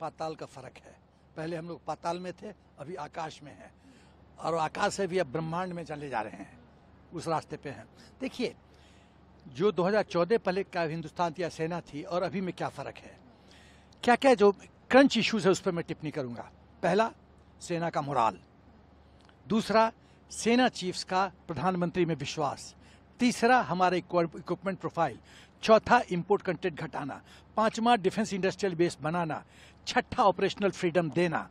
पाताल का फर्क है पहले हम लोग पाताल में थे अभी आकाश में हैं और आकाश से भी अब ब्रह्मांड में चले जा रहे हैं उस रास्ते पे हैं देखिए जो 2014 पहले का हिंदुस्तान या सेना थी और अभी में क्या फ़र्क है क्या क्या जो क्रंच इश्यूज है उस पर मैं टिप्पणी करूँगा पहला सेना का मुराल दूसरा सेना चीफ्स का प्रधानमंत्री में विश्वास तीसरा हमारा इक्विपमेंट प्रोफाइल चौथा इंपोर्ट कंटेंट घटाना पांचवा डिफेंस इंडस्ट्रियल बेस बनाना छठा ऑपरेशनल फ्रीडम देना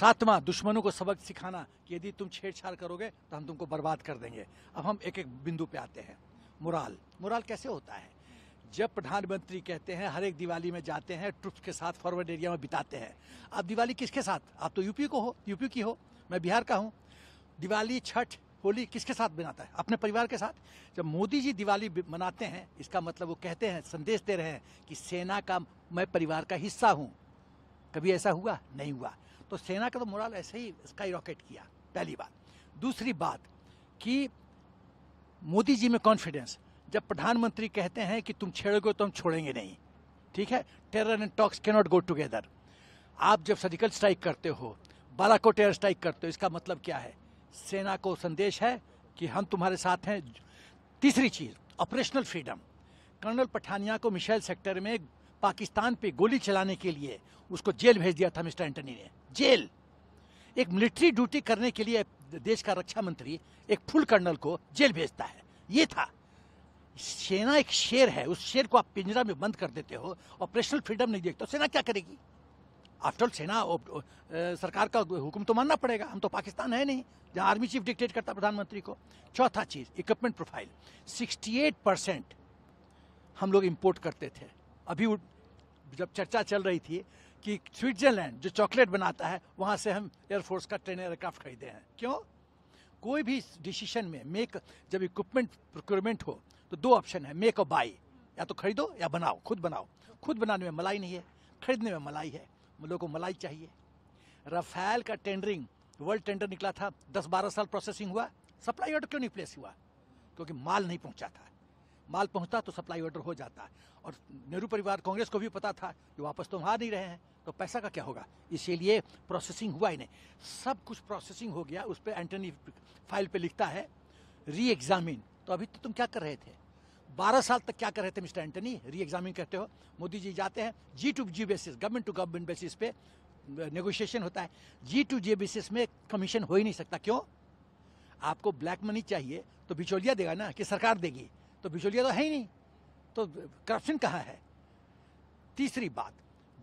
सातवां दुश्मनों को सबक सिखाना कि यदि तुम छेड़छाड़ करोगे तो हम तुमको बर्बाद कर देंगे अब हम एक एक बिंदु पे आते हैं मुराल मुराल कैसे होता है जब प्रधानमंत्री कहते हैं हर एक दिवाली में जाते हैं ट्रुप्स के साथ फॉरवर्ड एरिया में बिताते हैं आप दिवाली किसके साथ आप तो यूपी को हो यूपी की हो मैं बिहार का हूँ दिवाली छठ होली किसके साथ मनाता है अपने परिवार के साथ जब मोदी जी दिवाली मनाते हैं इसका मतलब वो कहते हैं संदेश दे रहे हैं कि सेना का मैं परिवार का हिस्सा हूँ कभी ऐसा हुआ नहीं हुआ तो सेना का तो मोरल ऐसे ही स्काई रॉकेट किया पहली बात दूसरी बात कि मोदी जी में कॉन्फिडेंस जब प्रधानमंत्री कहते हैं कि तुम छेड़ोगे तो हम छोड़ेंगे नहीं ठीक है terror and talks can not go together आप जब सर्जिकल स्ट्राइक करते हो बालाकोट एयर स्ट्राइक करते हो इसका मतलब क्या है सेना को संदेश है कि हम तुम्हारे साथ हैं तीसरी चीज़ ऑपरेशनल फ्रीडम कर्नल पठानिया को मिशेल सेक्टर में पाकिस्तान पे गोली चलाने के लिए उसको जेल भेज दिया था मिस्टर एंटनी ने जेल एक मिलिट्री ड्यूटी करने के लिए देश का रक्षा मंत्री एक फुल कर्नल को जेल भेजता है ये था सेना एक शेर है उस शेर को आप पिंजरा में बंद कर देते हो ऑपरेशनल फ्रीडम नहीं देखते सेना क्या करेगी आफ्टर सेना सरकार का हुक्म तो मानना पड़ेगा हम तो पाकिस्तान है नहीं जहाँ आर्मी चीफ डिक्टेट करता प्रधानमंत्री को चौथा चीज़ इक्विपमेंट प्रोफाइल 68 परसेंट हम लोग इम्पोर्ट करते थे अभी जब चर्चा चल रही थी कि स्विट्जरलैंड जो चॉकलेट बनाता है वहाँ से हम एयरफोर्स का ट्रेन एयरक्राफ्ट खरीदे हैं क्यों कोई भी डिसीशन में मेक जब इक्विपमेंट प्रोक्योरमेंट हो तो दो ऑप्शन है मेक और बाई या तो खरीदो या बनाओ खुद बनाओ खुद बनाने में मलाई नहीं है खरीदने में मलाई है लोगों को मलाई चाहिए रफेल का टेंडरिंग वर्ल्ड टेंडर निकला था दस बारह साल प्रोसेसिंग हुआ सप्लाई ऑर्डर क्यों नहीं प्लेस हुआ क्योंकि माल नहीं पहुंचा था माल पहुंचता तो सप्लाई ऑर्डर हो जाता और नेहरू परिवार कांग्रेस को भी पता था कि वापस तो वहाँ नहीं रहे हैं तो पैसा का क्या होगा इसीलिए प्रोसेसिंग हुआ ही नहीं सब कुछ प्रोसेसिंग हो गया उस पर एंटनी फाइल पे लिखता है री एग्जामिन तो अभी तो तुम क्या कर रहे थे बारह साल तक क्या कर रहे थे मिस्टर एंटनी री एग्जामिन करते हो मोदी जी जाते हैं G to G basis government to government basis पे नेगोशिएशन होता है जी टू जी बेसिस में कमीशन हो ही नहीं सकता क्यों आपको ब्लैक मनी चाहिए तो बिचौलिया देगा ना कि सरकार देगी तो बिचौलिया तो है ही नहीं तो करप्शन कहाँ है तीसरी बात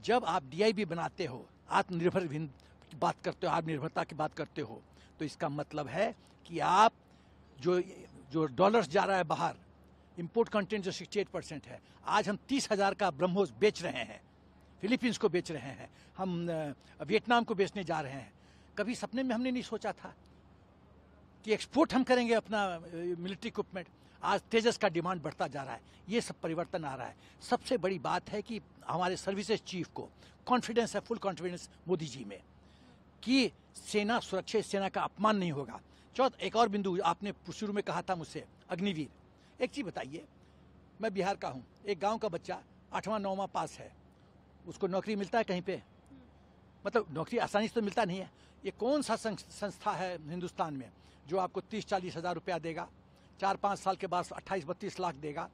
जब आप डीआईबी बनाते हो आत्मनिर्भर की बात करते हो आत्मनिर्भरता की बात करते हो तो इसका मतलब है कि आप जो जो डॉलर्स जा रहा है बाहर इम्पोर्ट कंटेंट जो 68 परसेंट है आज हम तीस हज़ार का ब्रह्मोस बेच रहे हैं फिलीपींस को बेच रहे हैं हम वियतनाम को बेचने जा रहे हैं कभी सपने में हमने नहीं सोचा था कि एक्सपोर्ट हम करेंगे अपना मिलिट्री इक्विपमेंट आज तेजस का डिमांड बढ़ता जा रहा है ये सब परिवर्तन आ रहा है सबसे बड़ी बात है कि हमारे सर्विसेज चीफ को कॉन्फिडेंस है फुल कॉन्फिडेंस मोदी जी में कि सेना सुरक्षा सेना का अपमान नहीं होगा चौथ एक और बिंदु आपने शुरू में कहा था मुझसे अग्निवीर एक चीज़ बताइए मैं बिहार का हूँ एक गांव का बच्चा आठवां नौवां पास है उसको नौकरी मिलता है कहीं पे मतलब नौकरी आसानी से तो मिलता नहीं है ये कौन सा संस्था है हिंदुस्तान में जो आपको तीस चालीस हज़ार रुपया देगा चार पाँच साल के बाद अट्ठाईस बत्तीस लाख देगा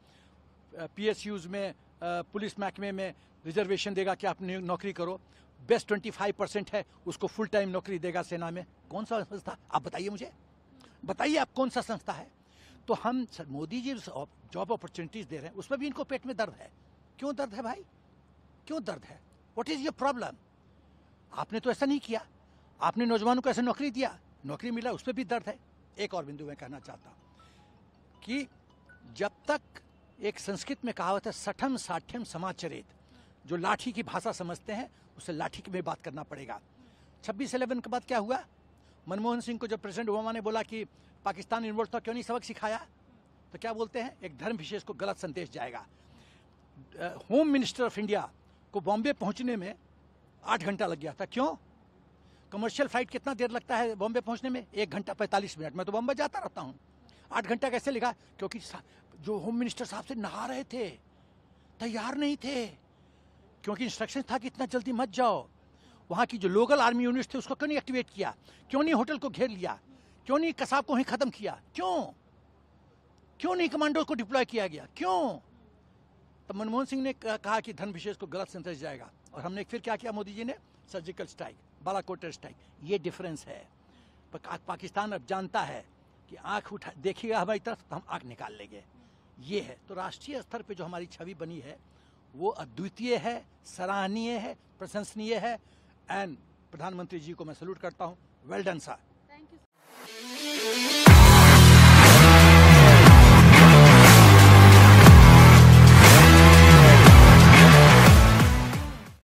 पी एस यूज़ में पुलिस महकमे में रिजर्वेशन देगा कि आप नौकरी करो बेस्ट ट्वेंटी फाइव परसेंट है उसको फुल टाइम नौकरी देगा सेना में कौन सा संस्था आप बताइए मुझे बताइए आप कौन सा संस्था है तो हम मोदी जी जॉब अपॉर्चुनिटीज दे रहे हैं उसमें भी इनको पेट में दर्द है क्यों दर्द है भाई क्यों दर्द है वट इज़ योर प्रॉब्लम आपने तो ऐसा नहीं किया आपने नौजवानों को ऐसा नौकरी दिया नौकरी मिला उस पर भी दर्द है एक और बिंदु मैं कहना चाहता हूँ कि जब तक एक संस्कृत में कहावत है सठम साठ्यम समाचरित जो लाठी की भाषा समझते हैं उसे लाठी की में बात करना पड़ेगा छब्बीस इलेवन के बाद क्या हुआ मनमोहन सिंह को जब प्रेसिडेंट ओबामा ने बोला कि पाकिस्तान यूनिवर्सिटी क्यों नहीं सबक सिखाया तो क्या बोलते हैं एक धर्म विशेष को गलत संदेश जाएगा होम मिनिस्टर ऑफ इंडिया को बॉम्बे पहुंचने में आठ घंटा लग गया था क्यों कमर्शियल फ्लाइट कितना देर लगता है बॉम्बे पहुंचने में एक घंटा पैंतालीस मिनट में तो बॉम्बे जाता रहता हूं आठ घंटा कैसे लगा क्योंकि जो होम मिनिस्टर साहब से नहा रहे थे तैयार नहीं थे क्योंकि इंस्ट्रक्शन था कि इतना जल्दी मत जाओ वहाँ की जो लोकल आर्मी यूनिट थे उसको क्यों नहीं एक्टिवेट किया क्यों नहीं होटल को घेर लिया क्यों नहीं कसाब को ही ख़त्म किया क्यों क्यों नहीं कमांडो को डिप्लॉय किया गया क्यों तो मनमोहन सिंह ने कहा कि धन विशेष को गलत संदेश जाएगा और हमने फिर क्या किया मोदी जी ने सर्जिकल स्ट्राइक बालाकोटर स्ट्राइक ये डिफरेंस है पाकिस्तान अब जानता है कि आंख उठा देखिएगा हमारी तरफ तो हम आंख निकाल लेंगे ये है तो राष्ट्रीय स्तर पे जो हमारी छवि बनी है वो अद्वितीय है सराहनीय है प्रशंसनीय है एंड प्रधानमंत्री जी को मैं सल्यूट करता हूँ वेल डन सर